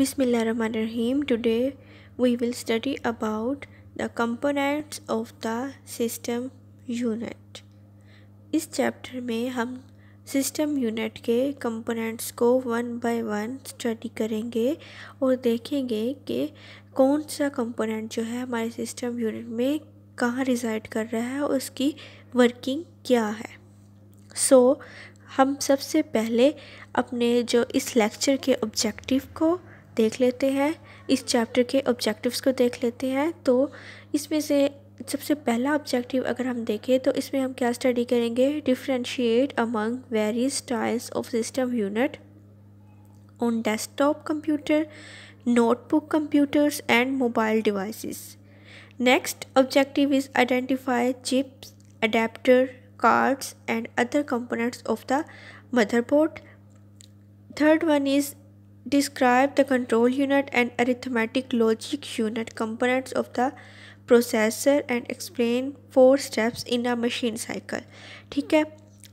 Bismillahirrahmanirrahim. Today we will study about the components of the system unit इस chapter में हम system unit के components को one by one study करेंगे और देखेंगे कि कौन सा कंपोनेंट जो है हमारे सिस्टम यूनिट में कहाँ रिज़ाइड कर रहा है और उसकी वर्किंग क्या है सो so, हम सबसे पहले अपने जो इस लेक्चर के ऑब्जेक्टिव को देख लेते हैं इस चैप्टर के ऑब्जेक्टिव्स को देख लेते हैं तो इसमें से सबसे पहला ऑब्जेक्टिव अगर हम देखें तो इसमें हम क्या स्टडी करेंगे differentiate among various types of system unit on desktop computer notebook computers and mobile device next objective is identify chips adapter cards and other components of the motherboard third one is Describe the control unit and arithmetic logic unit components of the processor and explain four steps in a machine cycle ठीक है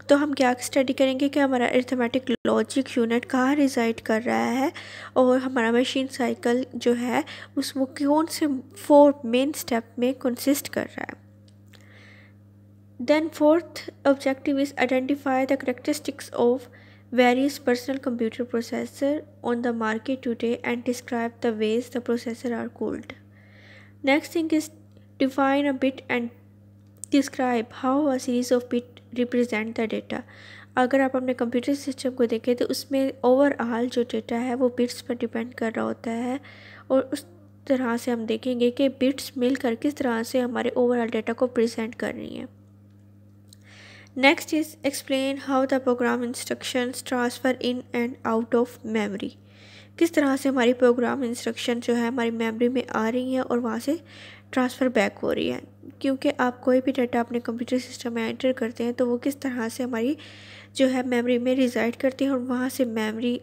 तो हम क्या study करेंगे कि हमारा arithmetic logic unit कहाँ reside कर रहा है और हमारा मशीन साइकिल जो है उस वो कौन से फोर मेन स्टेप में कंसिस्ट कर रहा है then fourth objective is identify the characteristics of various personal computer processor on the market today and describe the ways the processor are cooled. Next thing is define a bit and describe how a series of bit represent the data. अगर आप अपने computer system को देखें तो उसमें overall जो data है वो बिट्स पर डिपेंड कर रहा होता है और उस तरह से हम देखेंगे कि बिट्स मिलकर किस तरह से हमारे ओवरऑल डेटा को प्रेजेंट कर रही हैं Next is explain how the program instructions transfer in and out of memory. किस तरह से हमारी प्रोग्राम इंस्ट्रक्शन जो है हमारी मेमोरी में आ रही है और वहाँ से ट्रांसफ़र बैक हो रही है क्योंकि आप कोई भी डाटा अपने कंप्यूटर सिस्टम में एंटर करते हैं तो वो किस तरह से हमारी जो है मेमोरी में रिजाइड करती है और वहाँ से मेमोरी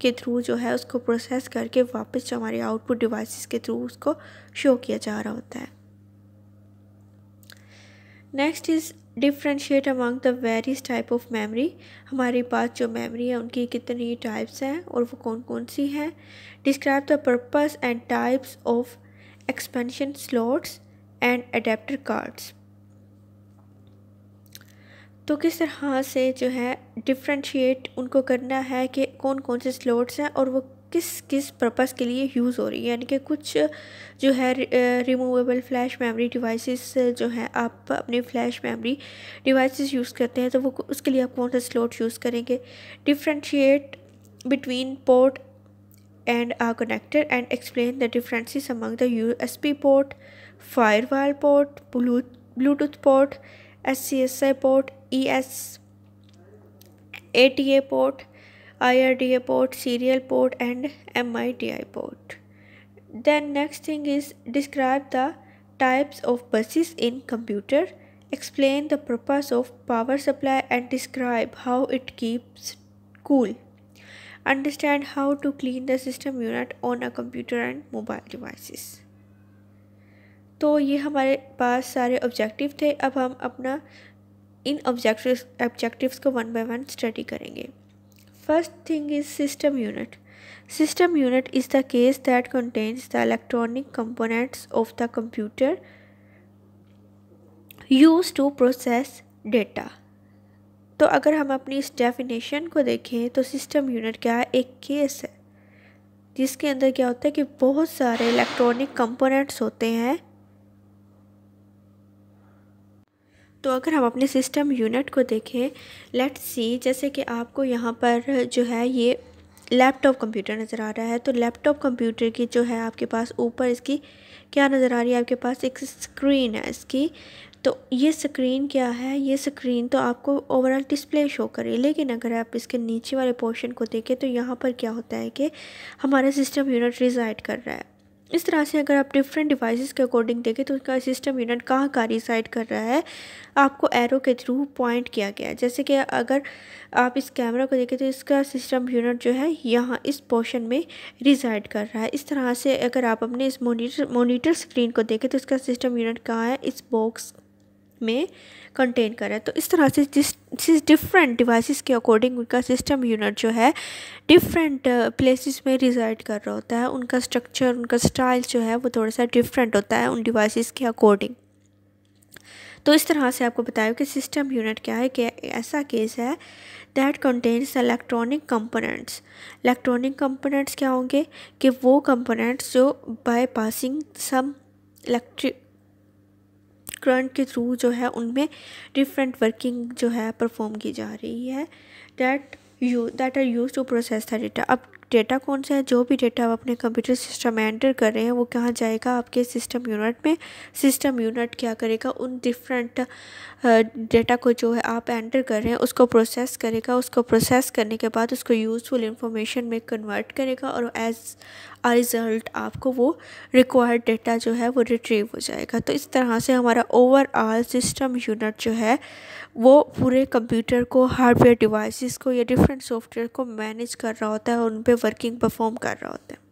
के थ्रू जो है उसको प्रोसेस करके वापस जो हमारे आउटपुट डिवाइसेस के थ्रू उसको शो किया जा रहा होता है next is differentiate among the various type of memory हमारे पास जो मेमोरी है उनकी कितनी टाइप्स हैं और वो कौन कौन सी हैं describe the purpose and types of expansion slots and adapter cards तो किस तरह से जो है डिफ्रेंशिएट उनको करना है कि कौन कौन से स्लॉट्स हैं और वो किस किस पर्पस के लिए यूज़ हो रही है यानी कि कुछ जो है रिमूवेबल फ्लैश मेमोरी डिवाइसेस जो है आप अपने फ्लैश मेमोरी डिवाइसेस यूज़ करते हैं तो वो उसके लिए आप कौन सा स्लॉट यूज़ करेंगे differentiate between port and and explain the the U S B port FireWire port Bluetooth port S C S I port E S A T A port IRDA port, serial port and MIDI port. Then next thing is describe the types of buses in computer, explain the purpose of power supply and describe how it keeps cool. Understand how to clean the system unit on a computer and mobile devices. तो ये हमारे पास सारे objective थे अब हम अपना इन objectives objectives को वन बाय वन स्टडी करेंगे First thing is system unit. System unit is the case that contains the electronic components of the computer used to process data. तो अगर हम अपनी इस डेफिनेशन को देखें तो सिस्टम यूनिट क्या है एक केस है जिसके अंदर क्या होता है कि बहुत सारे इलेक्ट्रॉनिक कंपोनेंट्स होते हैं तो अगर हम अपने सिस्टम यूनिट को देखें लेट सी जैसे कि आपको यहाँ पर जो है ये लैपटॉप कंप्यूटर नज़र आ रहा है तो लैपटॉप कंप्यूटर की जो है आपके पास ऊपर इसकी क्या नज़र आ रही है आपके पास एक स्क्रीन है इसकी तो ये स्क्रीन क्या है ये स्क्रीन तो आपको ओवरऑल डिस्प्ले शो करे लेकिन अगर आप इसके नीचे वाले पोर्शन को देखें तो यहाँ पर क्या होता है कि हमारा सिस्टम यूनिट रिजाइड कर रहा है इस तरह से अगर आप डिफरेंट डिवाइसेस के अकॉर्डिंग देखें तो उसका सिस्टम यूनिट कहाँ कहाँ रिसाइड कर रहा है आपको एरो के थ्रू पॉइंट किया गया है जैसे कि अगर आप इस कैमरा को देखें तो इसका सिस्टम यूनिट जो है यहाँ इस पोर्शन में रिसाइड कर रहा है इस तरह से अगर आप अपने इस मोनीटर मोनीटर स्क्रीन को देखें तो इसका सिस्टम यूनिट कहाँ है इस बॉक्स में कंटेन करें तो इस तरह से जिस जिस डिफरेंट डिवाइसेस के अकॉर्डिंग उनका सिस्टम यूनिट जो है डिफरेंट प्लेसेस uh, में रिजाइड कर रहा होता है उनका स्ट्रक्चर उनका स्टाइल जो है वो थोड़ा सा डिफरेंट होता है उन डिवाइसेस के अकॉर्डिंग तो इस तरह से आपको बताया कि सिस्टम यूनिट क्या है कि ऐसा केस है that contains electronic components electronic components क्या होंगे कि वो कंपोनेंट्स जो by passing some electric current के थ्रू जो है उनमें डिफरेंट वर्किंग जो है परफॉर्म की जा रही है that you that are use to process the data अब डेटा कौन सा है जो भी डेटा आप अपने कंप्यूटर सिस्टम में एंटर कर रहे हैं वो कहाँ जाएगा आपके सिस्टम यूनिट में सिस्टम यूनिट क्या करेगा उन डिफरेंट डेटा को जो है आप एंटर कर रहे हैं उसको प्रोसेस करेगा उसको प्रोसेस करने के बाद उसको यूज़फुल इंफॉर्मेशन में कन्वर्ट करेगा और एज रिज़ल्ट आपको वो रिक्वायर्ड डेटा जो है वो रिट्रीव हो जाएगा तो इस तरह से हमारा ओवरऑल सिस्टम यूनिट जो है वो पूरे कंप्यूटर को हार्डवेयर डिवाइसेस को या डिफरेंट सॉफ्टवेयर को मैनेज कर रहा होता है और उन पर वर्किंग परफॉर्म कर रहा होता है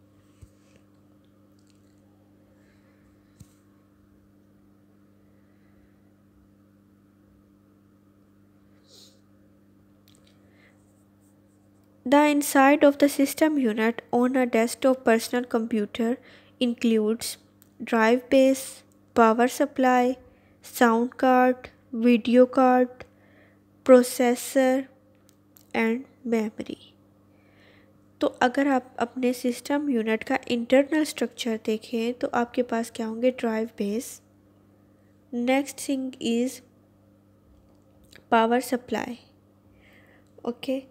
The inside of the system unit on a desktop personal computer includes drive base, power supply, sound card, video card, processor and memory. तो अगर आप अपने सिस्टम यूनिट का इंटरनल स्ट्रक्चर देखें तो आपके पास क्या होंगे drive bays next thing is power supply okay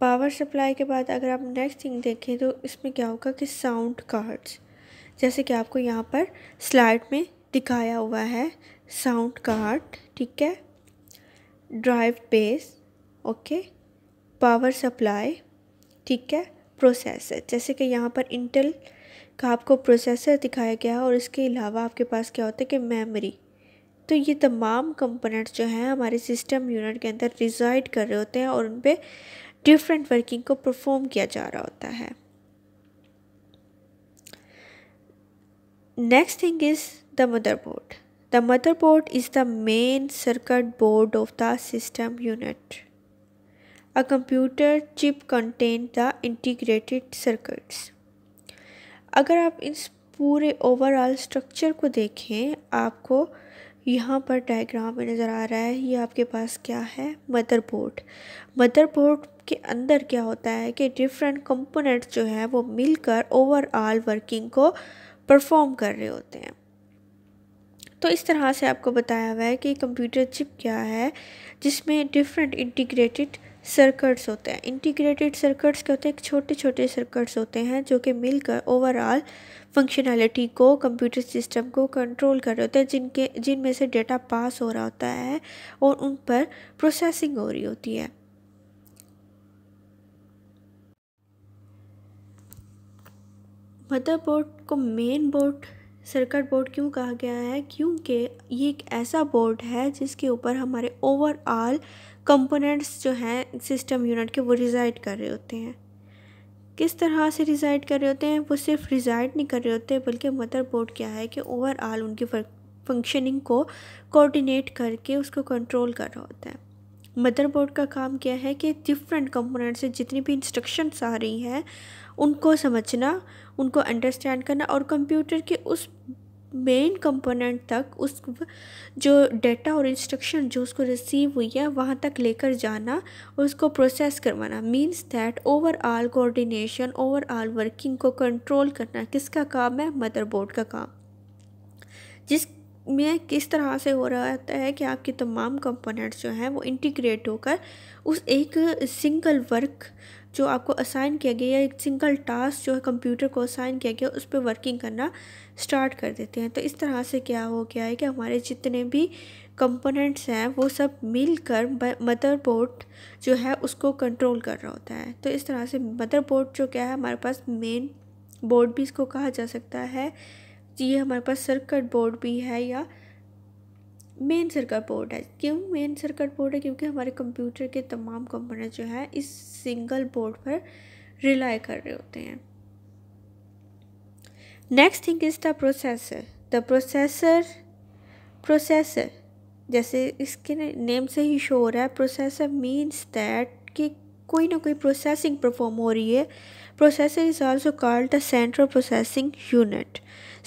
power supply के बाद अगर आप नेक्स्ट थिंग देखें तो इसमें क्या होगा कि साउंड कार्ड्स जैसे कि आपको यहाँ पर स्लाइड में दिखाया हुआ है साउंड कार्ड ठीक है drive bays okay power supply ठीक है प्रोसेसर जैसे कि यहाँ पर इंटेल का आपको प्रोसेसर दिखाया गया है और इसके अलावा आपके पास क्या होता है कि मेमोरी तो ये तमाम कंपोनेंट्स जो हैं हमारे सिस्टम यूनिट के अंदर रिजाइड कर रहे होते हैं और उन पर डिफरेंट वर्किंग को परफॉर्म किया जा रहा होता है next thing is the motherboard the motherboard is the main circuit board of the system unit a computer chip contain the integrated circuits अगर आप इस पूरे ओवरऑल स्ट्रक्चर को देखें आपको यहाँ पर डायग्राम में नज़र आ रहा है ये आपके पास क्या है मदरबोर्ड मदरबोर्ड के अंदर क्या होता है कि डिफरेंट कंपोनेंट जो हैं वो मिलकर ओवरऑल वर्किंग को परफॉर्म कर रहे होते हैं तो इस तरह से आपको बताया हुआ है कि कंप्यूटर चिप क्या है जिसमें डिफरेंट इंटीग्रेटेड सर्कट्स होते हैं इंटीग्रेटेड सर्कट्स क्या होते हैं छोटे छोटे सर्कट्स होते हैं जो कि मिलकर ओवरऑल फंक्शनैलिटी को कंप्यूटर सिस्टम को कंट्रोल कर रहे होते हैं जिनके जिनमें से डेटा पास हो रहा होता है और उन पर प्रोसेसिंग हो रही होती है मदर बोर्ड को मेन बोर्ड सर्किट बोर्ड क्यों कहा गया है क्योंकि ये एक ऐसा बोर्ड है जिसके ऊपर हमारे ओवरऑल कंपोनेंट्स जो हैं सिस्टम यूनिट के वो रिजाइड कर रहे होते हैं किस तरह से रिज़ाइड कर रहे होते हैं वो सिर्फ रिजाइड नहीं कर रहे होते बल्कि मदर बोर्ड क्या है कि ओवरऑल उनकी फंक्शनिंग को कोऑर्डिनेट करके उसको कंट्रोल कर रहा होता है मदरबोर्ड का काम क्या है कि डिफरेंट कंपोनेंट से जितनी भी इंस्ट्रक्शंस आ रही हैं उनको समझना उनको अंडरस्टैंड करना और कंप्यूटर के उस मेन कंपोनेंट तक उस जो डेटा और इंस्ट्रक्शन जो उसको रिसीव हुई है वहाँ तक लेकर जाना और उसको प्रोसेस करवाना means that overall coordination overall working को कंट्रोल करना किसका काम है मदरबोर्ड का काम जिस में किस तरह से हो रहा होता है कि आपके तमाम कंपोनेंट्स जो हैं वो इंटीग्रेट होकर उस एक सिंगल वर्क जो आपको असाइन किया गया या एक सिंगल टास्क जो है कंप्यूटर को असाइन किया गया उस पर वर्किंग करना स्टार्ट कर देते हैं तो इस तरह से क्या हो गया है कि हमारे जितने भी कंपोनेंट्स हैं वो सब मिलकर मदरबोर्ड जो है उसको कंट्रोल कर रहा होता है तो इस तरह से मदरबोर्ड जो क्या है हमारे पास मेन बोर्ड भी इसको कहा जा सकता है ये हमारे पास सर्कट बोर्ड भी है या मेन सर्कट बोर्ड है क्यों मेन सर्कट बोर्ड है क्योंकि हमारे कंप्यूटर के तमाम कंपोनेंट जो है इस सिंगल बोर्ड पर रिलाई कर रहे होते हैं next thing is the processor the processor processor जैसे इसके नेम से ही शोर है प्रोसेसर मीन्स दैट कि कोई ना कोई प्रोसेसिंग परफॉर्म हो रही है processor is also called the central processing unit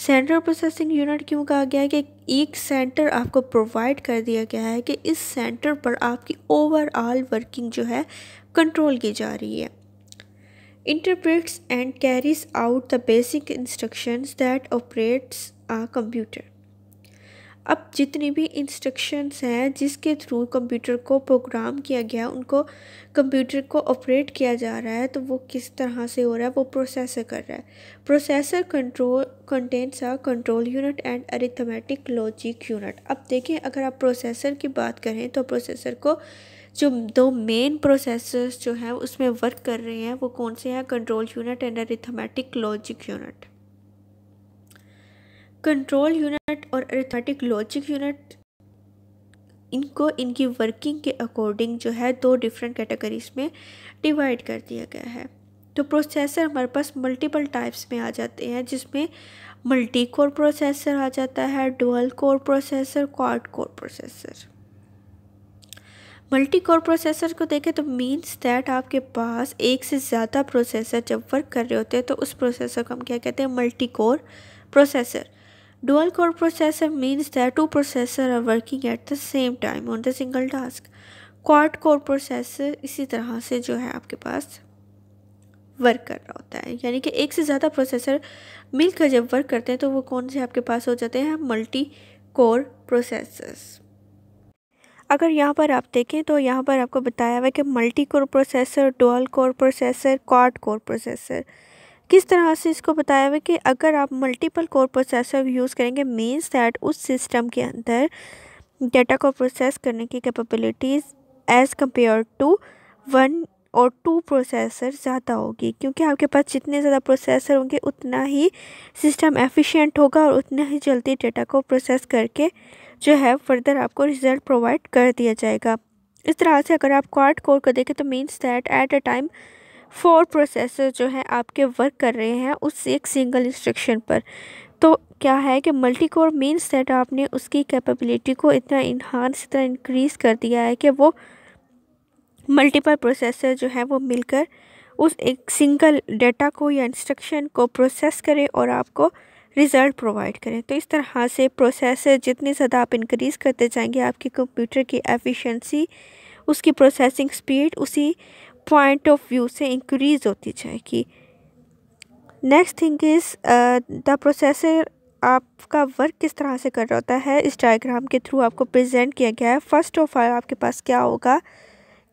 central processing unit क्यों कहा गया है कि एक सेंटर आपको प्रोवाइड कर दिया गया है कि इस सेंटर पर आपकी ओवरऑल वर्किंग जो है कंट्रोल की जा रही है interprets and carries out the basic instructions that operates a computer अब जितनी भी इंस्ट्रक्शंस हैं जिसके थ्रू कंप्यूटर को प्रोग्राम किया गया उनको कंप्यूटर को ऑपरेट किया जा रहा है तो वो किस तरह से हो रहा है वो प्रोसेसर कर रहा है processor control contents a control unit and arithmetic logic unit अब देखें अगर आप प्रोसेसर की बात करें तो प्रोसेसर को जो दो मेन प्रोसेसर्स जो हैं उसमें वर्क कर रहे हैं वो कौन से हैं control unit and arithmetic logic unit control unit और अरिथमेटिक लॉजिक यूनिट इनको इनकी वर्किंग के अकॉर्डिंग जो है दो डिफरेंट कैटेगरीज में डिवाइड कर दिया गया है तो प्रोसेसर हमारे पास मल्टीपल टाइप्स में आ जाते हैं जिसमें मल्टी कोर प्रोसेसर आ जाता है dual core processor quad core processor multi core processor को देखें तो मींस दैट आपके पास एक से ज़्यादा प्रोसेसर जब वर्क कर रहे होते हैं तो उस प्रोसेसर को हम क्या कहते हैं multi core processor Dual core processor means that two processors are working at the same time on the single task. Quad core processor इसी तरह से जो है आपके पास वर्क कर रहा होता है यानी कि एक से ज़्यादा प्रोसेसर मिलकर जब वर्क करते हैं तो वो कौन से आपके पास हो जाते हैं मल्टी कोर प्रोसेसर्स अगर यहाँ पर आप देखें तो यहाँ पर आपको बताया हुआ है कि multi core processor dual core processor quad core processor किस तरह से इसको बताया हुआ कि अगर आप मल्टीपल कोर प्रोसेसर यूज़ करेंगे मीन्स दैट उस सिस्टम के अंदर डेटा को प्रोसेस करने की capabilities as compare to one और टू प्रोसेसर ज़्यादा होगी क्योंकि आपके पास जितने ज़्यादा प्रोसेसर होंगे उतना ही सिस्टम एफिशिएंट होगा और उतना ही जल्दी डेटा को प्रोसेस करके जो है फर्दर आपको रिज़ल्ट प्रोवाइड कर दिया जाएगा इस तरह से अगर आप क्वार्ट कोर को देखें तो means that at a time four processor जो है आपके वर्क कर रहे हैं उस एक सिंगल इंस्ट्रक्शन पर तो क्या है कि मल्टी कोर मीन्स दैट आपने उसकी कैपेबिलिटी को इतना इन्हांस इतना इंक्रीज़ कर दिया है कि वो मल्टीपल प्रोसेसर जो है वो मिलकर उस एक सिंगल डेटा को या इंस्ट्रक्शन को प्रोसेस करें और आपको रिज़ल्ट प्रोवाइड करें तो इस तरह से प्रोसेसर जितने ज़्यादा आप इंक्रीज़ करते जाएंगे आपके कंप्यूटर की एफिशिएंसी उसकी प्रोसेसिंग स्पीड उसी पॉइंट ऑफ व्यू से इंक्रीज़ होती जाएगी next thing is the processor आपका वर्क किस तरह से कर रहा होता है इस डायग्राम के थ्रू आपको प्रेजेंट किया गया है फर्स्ट ऑफ ऑल आपके पास क्या होगा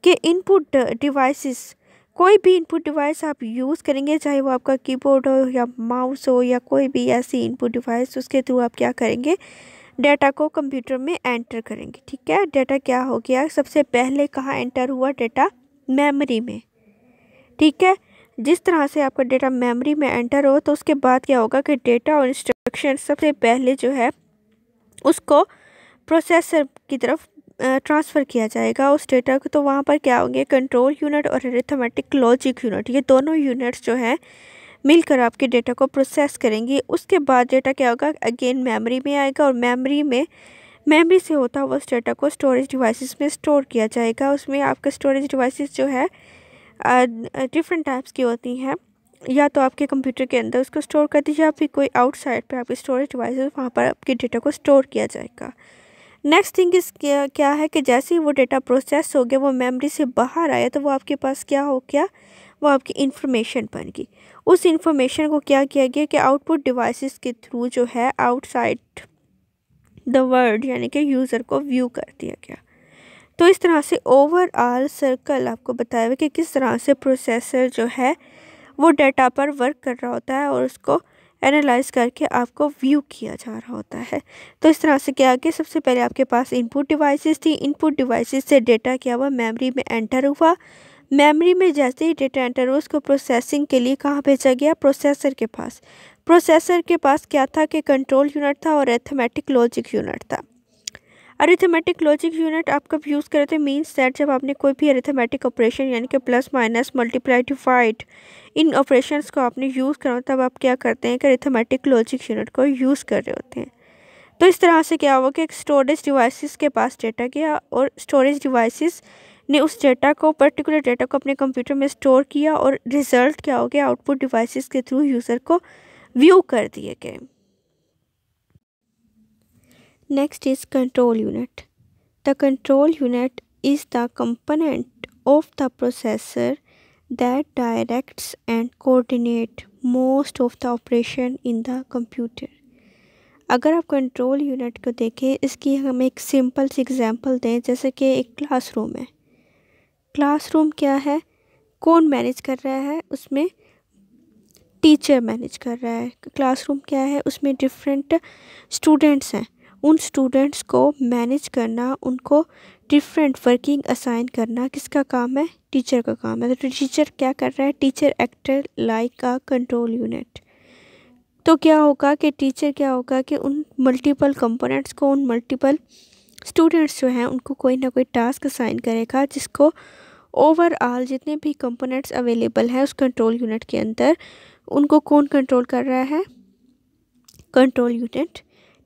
कि इनपुट डिवाइसेस कोई भी इनपुट डिवाइस आप यूज़ करेंगे चाहे वो आपका कीबोर्ड हो या माउस हो या कोई भी ऐसी इनपुट डिवाइस उसके थ्रू आप क्या करेंगे डेटा को कंप्यूटर में एंटर करेंगे ठीक है डेटा क्या हो गया सबसे पहले कहाँ एंटर हुआ डेटा मेमोरी में ठीक है जिस तरह से आपका डेटा मेमोरी में एंटर हो तो उसके बाद क्या होगा कि डेटा और इंस्ट्रक्शन सबसे पहले जो है उसको प्रोसेसर की तरफ ट्रांसफ़र किया जाएगा उस डेटा को तो वहाँ पर क्या होंगे कंट्रोल यूनिट और एरिथमेटिक लॉजिक यूनिट ये दोनों यूनिट्स जो हैं मिलकर आपके डेटा को प्रोसेस करेंगी उसके बाद डेटा क्या होगा अगेन मेमोरी में आएगा और मेमोरी में मेमोरी से होता हुआ डेटा को स्टोरेज डिवाइसेस में स्टोर किया जाएगा उसमें आपका स्टोरेज डिवाइसेस जो है डिफरेंट टाइप्स की होती हैं या तो आपके कंप्यूटर के अंदर उसको स्टोर कर दीजिए या फिर कोई आउटसाइड पे आपके स्टोरेज डिवाइस वहाँ पर आपके डेटा को स्टोर किया जाएगा नेक्स्ट थिंग इस क्या, क्या है कि जैसे ही वो डेटा प्रोसेस हो गया वो मेमोरी से बाहर आया तो वो आपके पास क्या हो गया वो आपकी इन्फॉर्मेशन बन गई उस इन्फॉर्मेशन को क्या किया गया कि आउटपुट डिवाइसेस के थ्रू जो है आउटसाइड द वर्ड यानी कि यूज़र को व्यू कर दिया गया तो इस तरह से ओवरऑल सर्कल आपको बताया हुआ कि किस तरह से प्रोसेसर जो है वो डाटा पर वर्क कर रहा होता है और उसको एनालाइज करके आपको व्यू किया जा रहा होता है तो इस तरह से क्या कि सबसे पहले आपके पास इनपुट डिवाइसेस थी इनपुट डिवाइसेस से डेटा क्या हुआ मेमोरी में एंटर हुआ मेमोरी में जैसे ही डेटा एंटर हुआ उसको प्रोसेसिंग के लिए कहाँ भेजा गया प्रोसेसर के पास प्रोसेसर के पास क्या था कि कंट्रोल यूनिट था और एथमेटिक लॉजिक यूनिट था अरिथमेटिक लॉजिक यूनिट आप कब यूज़ करते हैं मीन्स दैट जब आपने कोई भी अरिथमेटिक ऑपरेशन यानी कि प्लस माइनस मल्टीप्लाई डिवाइड इन ऑपरेशंस को आपने यूज़ करो तब आप क्या करते हैं कि अरिथमेटिक लॉजिक यूनिट को यूज़ कर रहे होते हैं तो इस तरह से क्या हुआ कि स्टोरेज डिवाइसेस के पास डेटा गया और स्टोरेज डिवाइसिस ने उस डेटा को पर्टिकुलर डेटा को अपने कंप्यूटर में स्टोर किया और रिज़ल्ट क्या हो गया आउटपुट डिवाइसिस के थ्रू यूज़र को व्यू कर दिए गए next is control unit the control unit is the component of the processor that directs and coordinate most of the operation in the computer अगर आप कंट्रोल यूनिट को देखें इसकी हम एक सिंपल सी एग्जांपल दें जैसे कि एक क्लासरूम है क्लासरूम क्या है कौन मैनेज कर रहा है उसमें टीचर मैनेज कर रहा है क्लासरूम क्या है उसमें डिफरेंट स्टूडेंट्स हैं उन स्टूडेंट्स को मैनेज करना उनको डिफरेंट वर्किंग असाइन करना किसका काम है टीचर का काम है तो टीचर क्या कर रहा है टीचर एक्टर लाइक का कंट्रोल यूनिट तो क्या होगा कि टीचर क्या होगा कि उन मल्टीपल कंपोनेंट्स को उन मल्टीपल स्टूडेंट्स जो हैं उनको कोई ना कोई टास्क असाइन करेगा जिसको ओवरऑल जितने भी कंपोनेंट्स अवेलेबल हैं उस कंट्रोल यूनिट के अंदर उनको कौन कंट्रोल कर रहा है कंट्रोल यूनिट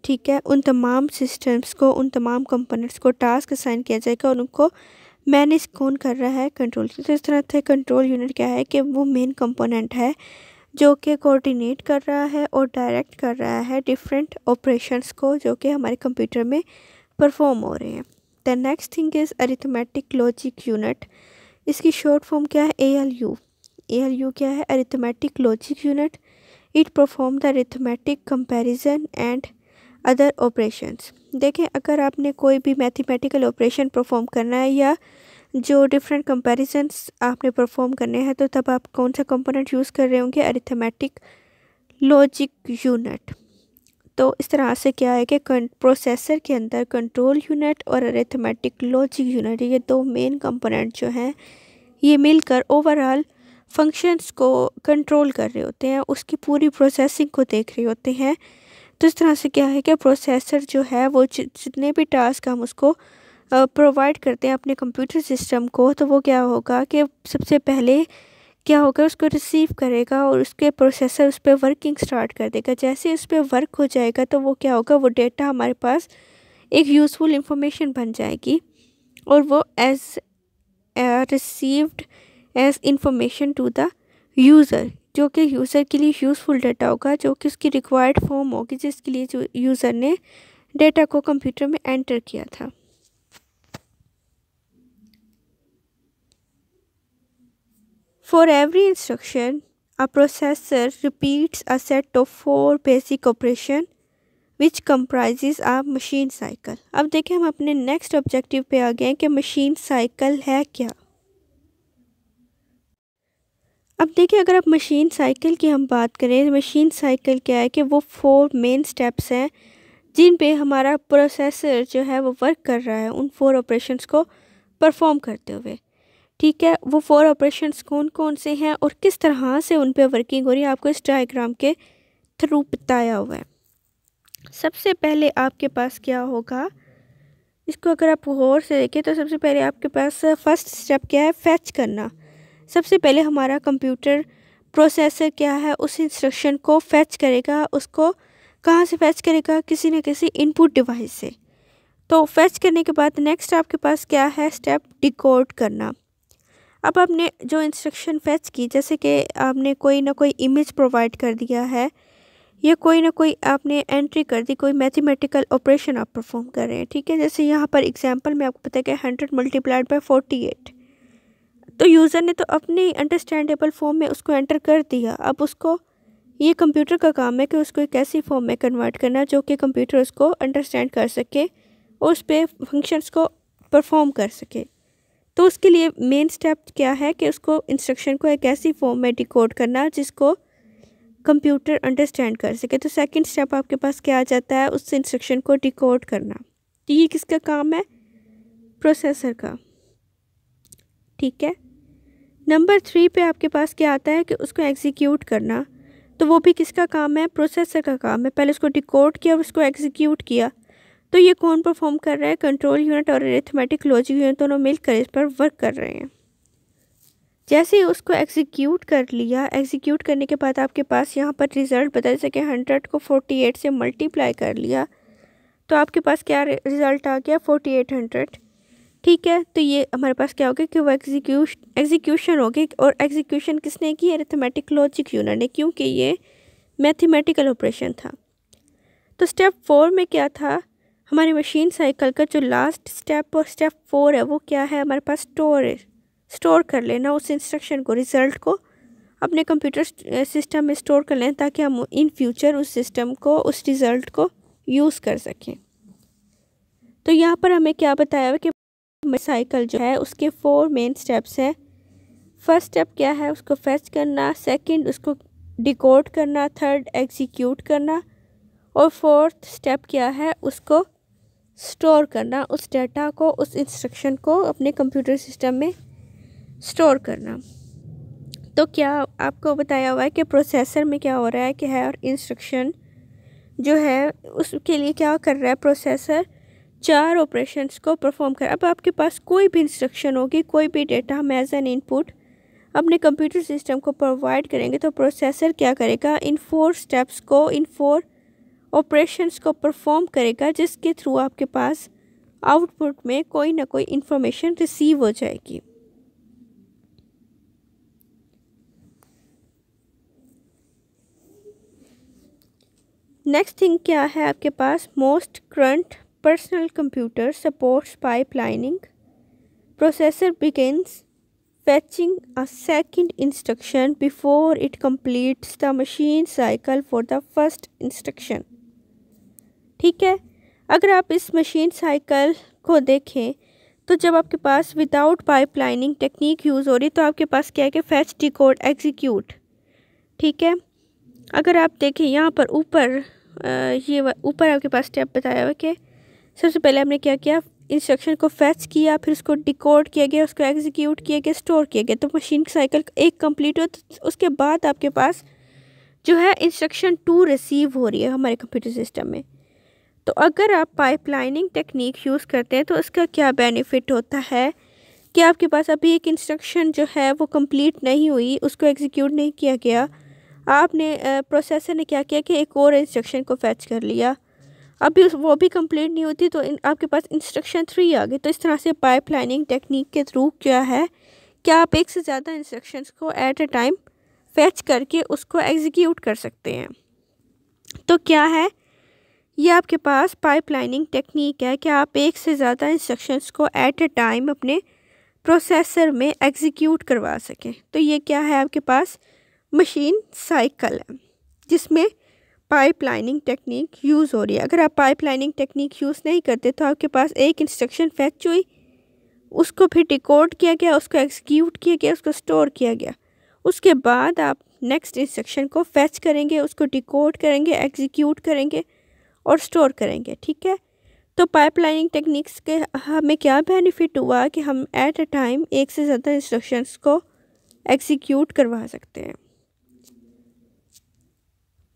ठीक है उन तमाम सिस्टम्स को उन तमाम कंपोनेंट्स को टास्क असाइन किया जाएगा और उनको मैनेज कौन कर रहा है कंट्रोल तो इस तरह से कंट्रोल यूनिट क्या है कि वो मेन कंपोनेंट है जो कि कोऑर्डिनेट कर रहा है और डायरेक्ट कर रहा है डिफरेंट ऑपरेशंस को जो कि हमारे कंप्यूटर में परफॉर्म हो रहे हैं the next thing is arithmetic logic unit इसकी शॉर्ट फॉर्म क्या है A L U A R U क्या है arithmetic logic unit it perform the arithmetic comparison and other operations देखें अगर आपने कोई भी मैथमेटिकल ऑपरेशन परफॉर्म करना है या जो डिफरेंट कंपैरिजन्स आपने परफॉर्म करने हैं तो तब आप कौन सा कंपोनेंट यूज़ कर रहे होंगे अरिथमेटिक लॉजिक यूनिट तो इस तरह से क्या है कि प्रोसेसर के अंदर कंट्रोल यूनिट और अरिथमेटिक लॉजिक यूनिट ये दो मेन कंपोनेंट जो हैं ये मिलकर ओवरऑल फंक्शंस को कंट्रोल कर रहे होते हैं उसकी पूरी प्रोसेसिंग को देख रहे होते हैं तो इस तरह से क्या है कि प्रोसेसर जो है वो जितने भी टास्क हम उसको प्रोवाइड करते हैं अपने कंप्यूटर सिस्टम को तो वो क्या होगा कि सबसे पहले क्या होगा उसको रिसीव करेगा और उसके प्रोसेसर उस पर वर्किंग स्टार्ट कर देगा जैसे उस पर वर्क हो जाएगा तो वो क्या होगा वो डेटा हमारे पास एक यूज़फुल इंफॉर्मेशन बन जाएगी और वो as received as information to the user जो कि यूज़र के लिए यूज़फुल डाटा होगा जो कि उसकी रिक्वायर्ड फॉर्म होगी जिसके लिए जो यूज़र ने डाटा को कंप्यूटर में एंटर किया था for every instruction a processor repeats a set of four basic operation which comprise a machine cycle अब देखें हम अपने नेक्स्ट ऑब्जेक्टिव पे आ गए हैं कि मशीन साइकिल है क्या अब देखिए अगर आप मशीन साइकिल की हम बात करें मशीन साइकिल क्या है कि वो फोर मेन स्टेप्स हैं जिन पे हमारा प्रोसेसर जो है वो वर्क कर रहा है उन फोर ऑपरेशंस को परफॉर्म करते हुए ठीक है वो फोर ऑपरेशंस कौन कौन से हैं और किस तरह से उन पे वर्किंग हो रही है आपको इस डायग्राम के थ्रू बताया हुआ है सबसे पहले आपके पास क्या होगा इसको अगर आप गौर से देखें तो सबसे पहले आपके पास फर्स्ट स्टेप क्या है फैच करना सबसे पहले हमारा कंप्यूटर प्रोसेसर क्या है उस इंस्ट्रक्शन को फैच करेगा उसको कहाँ से फैच करेगा किसी न किसी इनपुट डिवाइस से तो फैच करने के बाद नेक्स्ट आपके पास क्या है स्टेप डिकोड करना अब आपने जो इंस्ट्रक्शन फैच की जैसे कि आपने कोई ना कोई इमेज प्रोवाइड कर दिया है या कोई ना कोई आपने एंट्री कर दी कोई मैथमेटिकल ऑपरेशन आप परफॉर्म कर रहे हैं ठीक है जैसे यहाँ पर एग्जांपल में आपको पता है कि hundred multiplied by forty eight तो यूज़र ने तो अपनी अंडरस्टैंडेबल फॉर्म में उसको एंटर कर दिया अब उसको ये कंप्यूटर का काम है कि उसको एक ऐसी फॉर्म में कन्वर्ट करना जो कि कंप्यूटर उसको अंडरस्टैंड कर सके और उस पर फंक्शंस को परफॉर्म कर सके तो उसके लिए मेन स्टेप क्या है कि उसको इंस्ट्रक्शन को एक ऐसी फॉर्म में डिकोड करना जिसको कंप्यूटर अंडरस्टैंड कर सके तो सेकंड स्टेप आपके पास क्या आ जाता है उस इंस्ट्रक्शन को डिकोड करना तो ये किसका काम है प्रोसेसर का ठीक है नंबर थ्री पे आपके पास क्या आता है कि उसको एग्जीक्यूट करना तो वो भी किसका काम है प्रोसेसर का काम है पहले उसको डिकोड किया और उसको एग्जीक्यूट किया तो ये कौन परफॉर्म कर रहा है कंट्रोल यूनिट और एरिथमेटिक लॉजिक यूनिट दोनों मिलकर इस पर वर्क कर रहे हैं जैसे ही उसको एग्जीक्यूट कर लिया एग्जीक्यूट करने के बाद आपके पास यहाँ पर रिज़ल्ट बता सके हंड्रेड को फोर्टी एट से मल्टीप्लाई कर लिया तो आपके पास क्या रिज़ल्ट आ गया फोर्टी एट हंड्रेड ठीक है तो ये हमारे पास क्या हो गया कि वो एग्जीक्यूश एग्जीक्यूशन हो गया और एग्जीक्यूशन किसने की अरिथमेटिक लॉजिक यूनिट ने क्योंकि ये मैथमेटिकल ऑपरेशन था तो स्टेप फोर में क्या था हमारी मशीन साइकिल का जो लास्ट स्टेप और स्टेप फोर है वो क्या है हमारे पास स्टोर स्टोर कर लेना उस इंस्ट्रक्शन को रिज़ल्ट को अपने कंप्यूटर सिस्टम में स्टोर कर लें ताकि हम इन फ्यूचर उस सिस्टम को उस रिज़ल्ट को यूज़ कर सकें तो यहाँ पर हमें क्या बताया कि साइकिल जो है उसके फोर मेन स्टेप्स हैं फर्स्ट स्टेप क्या है उसको फेच करना सेकंड उसको डिकोड करना थर्ड एग्जीक्यूट करना और फोर्थ स्टेप क्या है उसको स्टोर करना उस डाटा को उस इंस्ट्रक्शन को अपने कंप्यूटर सिस्टम में स्टोर करना तो क्या आपको बताया हुआ है कि प्रोसेसर में क्या हो रहा है क्या है और इंस्ट्रक्शन जो है उसके लिए क्या कर रहा है प्रोसेसर चार ऑपरेशंस को परफॉर्म करें अब आपके पास कोई भी इंस्ट्रक्शन होगी कोई भी डेटा हम एज एन इनपुट अपने कंप्यूटर सिस्टम को प्रोवाइड करेंगे तो प्रोसेसर क्या करेगा इन फोर स्टेप्स को इन फोर ऑपरेशंस को परफॉर्म करेगा जिसके थ्रू आपके पास आउटपुट में कोई ना कोई इन्फॉर्मेशन रिसीव हो जाएगी नेक्स्ट थिंग क्या है आपके पास most current personal computer supports pipelining, processor begins fetching a second instruction before it completes the machine cycle for the first instruction. ठीक है अगर आप इस मशीन साइकिल को देखें तो जब आपके पास विदाउट पाइपलाइनिंग टेक्निक यूज़ हो रही तो आपके पास क्या है कि फैच डिकोड एग्जीक्यूट ठीक है अगर आप देखें यहाँ पर ऊपर ये ऊपर आपके पास स्टेप बताया हुआ कि सबसे पहले हमने क्या किया इंस्ट्रक्शन को फैच किया फिर उसको डिकोड किया गया उसको एग्जीक्यूट किया गया स्टोर किया गया तो मशीन साइकिल एक कम्प्लीट हुआ तो उसके बाद आपके पास जो है इंस्ट्रक्शन टू रिसीव हो रही है हमारे कंप्यूटर सिस्टम में तो अगर आप पाइपलाइनिंग टेक्निक यूज़ करते हैं तो इसका क्या बेनिफिट होता है कि आपके पास अभी एक इंस्ट्रक्शन जो है वो कंप्लीट नहीं हुई उसको एग्जीक्यूट नहीं किया गया आपने प्रोसेसर ने क्या किया कि एक और इंस्ट्रक्शन को फैच कर लिया अभी वो भी कंप्लीट नहीं होती तो इन, आपके पास इंस्ट्रक्शन थ्री आ गई तो इस तरह से पाइपलाइनिंग टेक्निक के थ्रू क्या है क्या आप एक से ज़्यादा इंस्ट्रक्शंस को एट ए टाइम फैच करके उसको एग्जीक्यूट कर सकते हैं तो क्या है ये आपके पास पाइपलाइनिंग टेक्निक है कि आप एक से ज़्यादा इंस्ट्रक्शंस को एट अ टाइम अपने प्रोसेसर में एग्जीक्यूट करवा सकें तो ये क्या है आपके पास मशीन साइकिल है जिसमें पाइपलाइनिंग टेक्निक यूज़ हो रही है अगर आप पाइपलाइनिंग टेक्निक यूज़ नहीं करते तो आपके पास एक इंस्ट्रक्शन फैच हुई उसको फिर रिकॉर्ड किया गया उसको एग्जीक्यूट किया गया उसको स्टोर किया गया उसके बाद आप नेक्स्ट इंस्ट्रक्शन को फैच करेंगे उसको डिकोड करेंगे एग्जीक्यूट करेंगे और स्टोर करेंगे ठीक है तो पाइपलाइनिंग टेक्निक्स के हमें क्या बेनिफिट हुआ कि हम एट अ टाइम एक से ज़्यादा इंस्ट्रक्शंस को एग्जीक्यूट करवा सकते हैं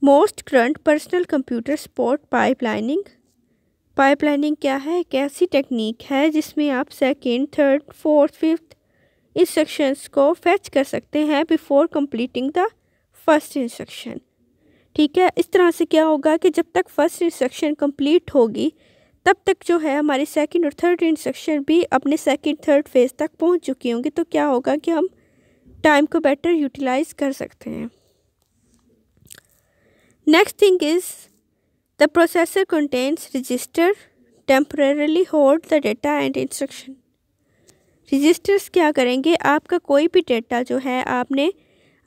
most current personal computer support pipelining pipelining क्या है एक ऐसी टेक्निक है जिसमें आप second third fourth fifth instructions को फैच कर सकते हैं before completing the first instruction ठीक है इस तरह से क्या होगा कि जब तक फर्स्ट इंस्ट्रक्शन कंप्लीट होगी तब तक जो है हमारे सेकंड और थर्ड इंस्ट्रक्शन भी अपने सेकंड थर्ड फेज़ तक पहुंच चुकी होंगी तो क्या होगा कि हम टाइम को बेटर यूटिलाइज कर सकते हैं Next thing is the processor contains register temporarily hold the data and instruction. Registers क्या करेंगे आपका कोई भी डेटा जो है आपने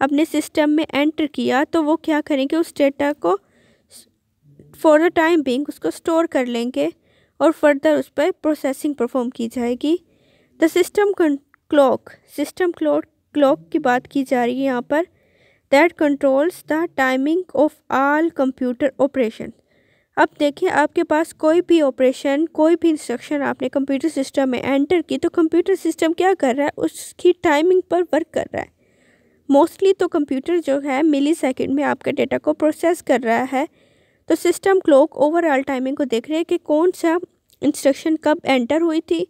अपने सिस्टम में एंटर किया तो वो क्या करेंगे उस डेटा को फॉर द टाइम बिंग उसको स्टोर कर लेंगे और फर्दर उस पर प्रोसेसिंग परफॉर्म की जाएगी the system clock system clock clock की बात की जा रही है यहाँ पर that controls the timing of all computer operation अब देखिए आपके पास कोई भी ऑपरेशन कोई भी इंस्ट्रक्शन आपने कंप्यूटर सिस्टम में एंटर की तो कंप्यूटर सिस्टम क्या कर रहा है उसकी टाइमिंग पर वर्क कर रहा है मोस्टली तो कंप्यूटर जो है मिली सेकेंड में आपके डेटा को प्रोसेस कर रहा है तो सिस्टम क्लॉक ओवरऑल टाइमिंग को देख रहे हैं कि कौन सा इंस्ट्रक्शन कब एंटर हुई थी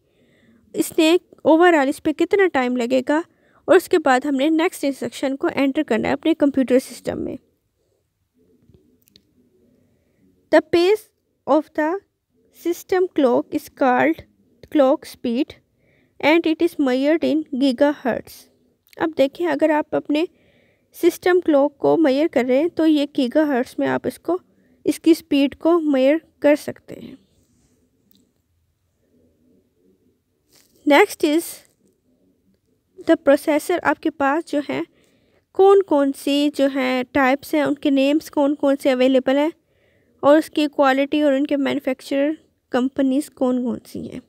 इसने ओवरऑल इस पर कितना टाइम लगेगा और उसके बाद हमने नेक्स्ट इंस्ट्रक्शन को एंटर करना है अपने कंप्यूटर सिस्टम में the pace of the system clock is called clock speed and it is measured in gigahertz अब देखें अगर आप अपने सिस्टम क्लॉक को मयर कर रहे हैं तो ये गीगा हर्ट्स में आप इसको इसकी स्पीड को मयर कर सकते हैं नेक्स्ट इज़ द प्रोसेसर आपके पास जो है कौन कौन सी जो है टाइप्स हैं उनके नेम्स कौन कौन से अवेलेबल हैं और उसकी क्वालिटी और उनके मैन्युफैक्चरर कंपनीज कौन कौन सी हैं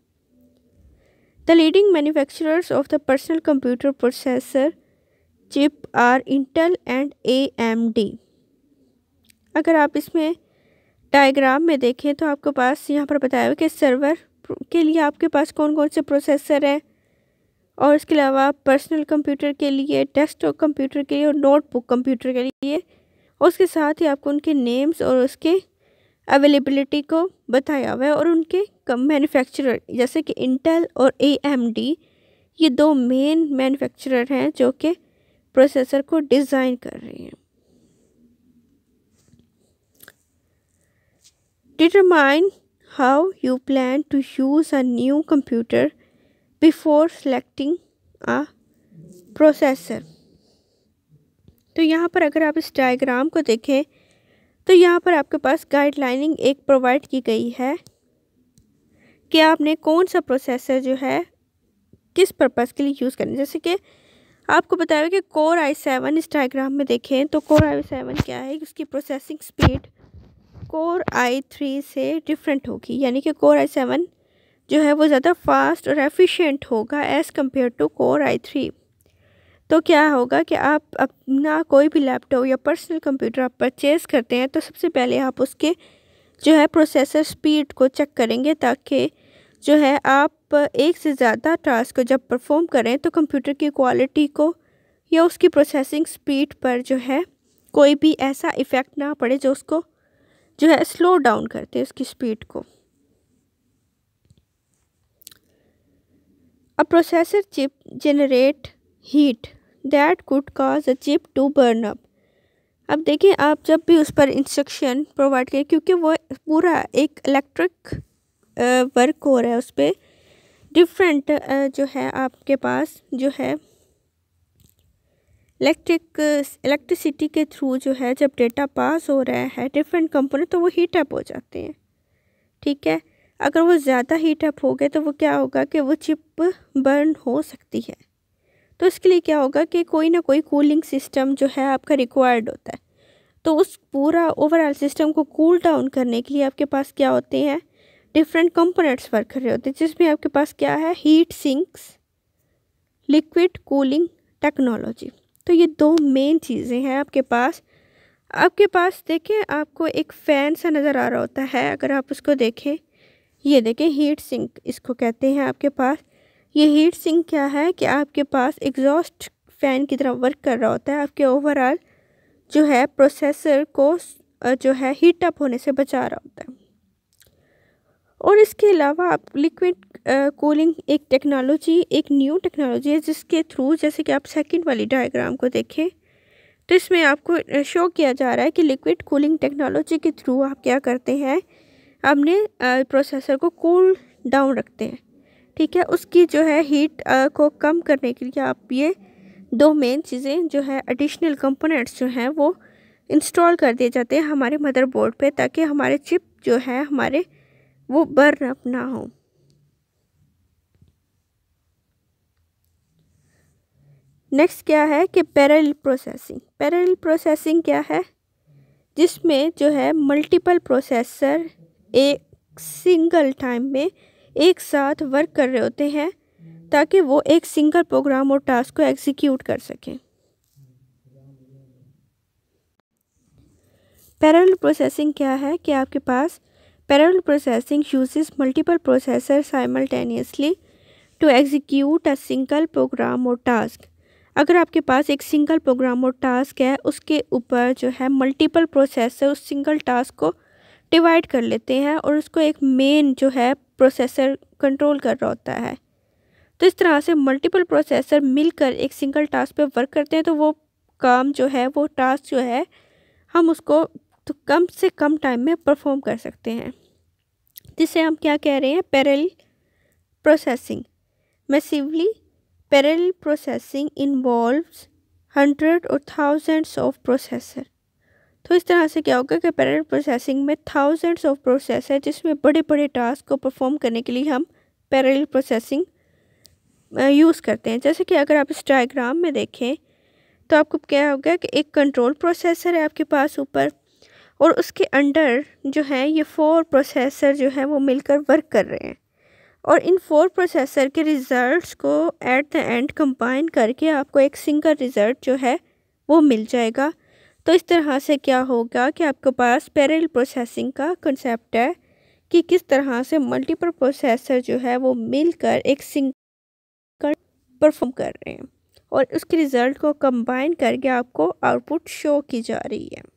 the leading manufacturers of the personal computer processor chip are Intel and A M D अगर आप इसमें डायग्राम में देखें तो आपके पास यहाँ पर बताया हुआ कि सर्वर के लिए आपके पास कौन कौन से प्रोसेसर हैं और इसके अलावा पर्सनल कंप्यूटर के लिए डेस्कटॉप कंप्यूटर के लिए और नोटबुक कंप्यूटर के लिए और उसके साथ ही आपको उनके नेम्स और उसके अवेलेबिलिटी को बताया हुआ है और उनके कम मैन्युफैक्चरर जैसे कि इंटेल और ए ये दो मेन मैन्युफैक्चरर हैं जो कि प्रोसेसर को डिज़ाइन कर रहे हैं determine how you plan to use a new computer before selecting a processor तो यहाँ पर अगर आप इस डायग्राम को देखें तो यहाँ पर आपके पास गाइडलाइनिंग एक प्रोवाइड की गई है कि आपने कौन सा प्रोसेसर जो है किस पर्पज़ के लिए यूज़ करना जैसे कि आपको बताया कि कोर आई सेवन इस डायग्राम में देखें तो कोर आई सेवन क्या है उसकी processing speed core I three से डिफरेंट होगी यानी कि कोर आई सेवन जो है वो ज़्यादा फास्ट और एफिशिएंट होगा as compare to core I three तो क्या होगा कि आप अपना कोई भी लैपटॉप या पर्सनल कंप्यूटर आप परचेज़ करते हैं तो सबसे पहले आप उसके जो है प्रोसेसर स्पीड को चेक करेंगे ताकि जो है आप एक से ज़्यादा टास्क को जब परफॉर्म करें तो कंप्यूटर की क्वालिटी को या उसकी प्रोसेसिंग स्पीड पर जो है कोई भी ऐसा इफ़ेक्ट ना पड़े जो उसको जो है स्लो डाउन करते उसकी स्पीड को A processor chip generate heat that could cause a chip to burn up. अब देखिए आप जब भी उस पर इंस्ट्रक्शन प्रोवाइड करें क्योंकि वो पूरा एक इलेक्ट्रिक वर्क हो रहा है उस पर डिफरेंट जो है आपके पास जो है इलेक्ट्रिक इलेक्ट्रिसिटी के थ्रू जो है जब डेटा पास हो रहा है डिफरेंट कंपोनेंट तो वो हीट अप हो जाते हैं ठीक है अगर वो ज़्यादा हीट अप हो गए तो वो क्या होगा कि वो चिप बर्न हो सकती है तो इसके लिए क्या होगा कि कोई ना कोई कूलिंग सिस्टम जो है आपका रिक्वायर्ड होता है तो उस पूरा ओवरऑल सिस्टम को कूल डाउन करने के लिए आपके पास क्या होते हैं डिफरेंट कंपोनेंट्स वर्क कर रहे होते हैं जिसमें आपके पास क्या है heat sinks liquid cooling technology तो ये दो मेन चीज़ें हैं आपके पास आपके पास देखें आपको एक फ़ैन सा नज़र आ रहा होता है अगर आप उसको देखें ये देखें हीट सिंक इसको कहते हैं आपके पास ये हीट सिंक क्या है कि आपके पास एग्जॉस्ट फ़ैन की तरह वर्क कर रहा होता है आपके ओवरऑल जो है प्रोसेसर को जो है हीट अप होने से बचा रहा होता है और इसके अलावा आप लिक्विड कूलिंग एक टेक्नोलॉजी एक न्यू टेक्नोलॉजी है जिसके थ्रू जैसे कि आप सेकंड वाली डायग्राम को देखें तो इसमें आपको शो किया जा रहा है कि लिक्विड कूलिंग टेक्नोलॉजी के थ्रू आप क्या करते हैं अपने प्रोसेसर को कूल डाउन रखते हैं ठीक है उसकी जो है हीट को कम करने के लिए आप ये दो मेन चीज़ें जो है एडिशनल कंपोनेंट्स जो हैं वो इंस्टॉल कर दिए जाते हैं हमारे मदरबोर्ड पे ताकि हमारे चिप जो है हमारे वो बर्न अप ना हो नेक्स्ट क्या है कि पैरेलल प्रोसेसिंग पैरेलल प्रोसेसिंग क्या है जिसमें जो है मल्टीपल प्रोसेसर एक सिंगल टाइम में एक साथ वर्क कर रहे होते हैं ताकि वो एक सिंगल प्रोग्राम और टास्क को एग्जीक्यूट कर सकें पैरेलल प्रोसेसिंग क्या है कि आपके पास parallel processing uses multiple processor simultaneously to execute a single program और टास्क अगर आपके पास एक सिंगल प्रोग्राम और टास्क है उसके ऊपर जो है मल्टीपल प्रोसेसर उस सिंगल टास्क को डिवाइड कर लेते हैं और उसको एक मेन जो है प्रोसेसर कंट्रोल कर रहा होता है तो इस तरह से मल्टीपल प्रोसेसर मिलकर एक सिंगल टास्क पे वर्क करते हैं तो वो काम जो है वो टास्क जो है हम उसको तो कम से कम टाइम में परफॉर्म कर सकते हैं जिसे हम क्या कह रहे हैं parallel processing massively parallel processing involve hundred और थाउजेंड्स ऑफ प्रोसेसर तो इस तरह से क्या होगा कि पैरेलल प्रोसेसिंग में थाउजेंड्स ऑफ प्रोसेस है जिसमें बड़े बड़े टास्क को परफॉर्म करने के लिए हम पैरेलल प्रोसेसिंग यूज़ करते हैं जैसे कि अगर आप इस डायग्राम में देखें तो आपको क्या होगा कि एक कंट्रोल प्रोसेसर है आपके पास ऊपर और उसके अंडर जो है ये फोर प्रोसेसर जो है वो मिलकर वर्क कर रहे हैं और इन फोर प्रोसेसर के रिज़ल्ट्स को एट द एंड कंबाइन करके आपको एक सिंगल रिज़ल्ट जो है वो मिल जाएगा तो इस तरह से क्या होगा कि आपके पास पैरेलल प्रोसेसिंग का कंसेप्ट है कि किस तरह से मल्टीपल प्रोसेसर जो है वो मिलकर एक सिंगल परफॉर्म कर रहे हैं और उसके रिज़ल्ट को कंबाइन करके आपको आउटपुट शो की जा रही है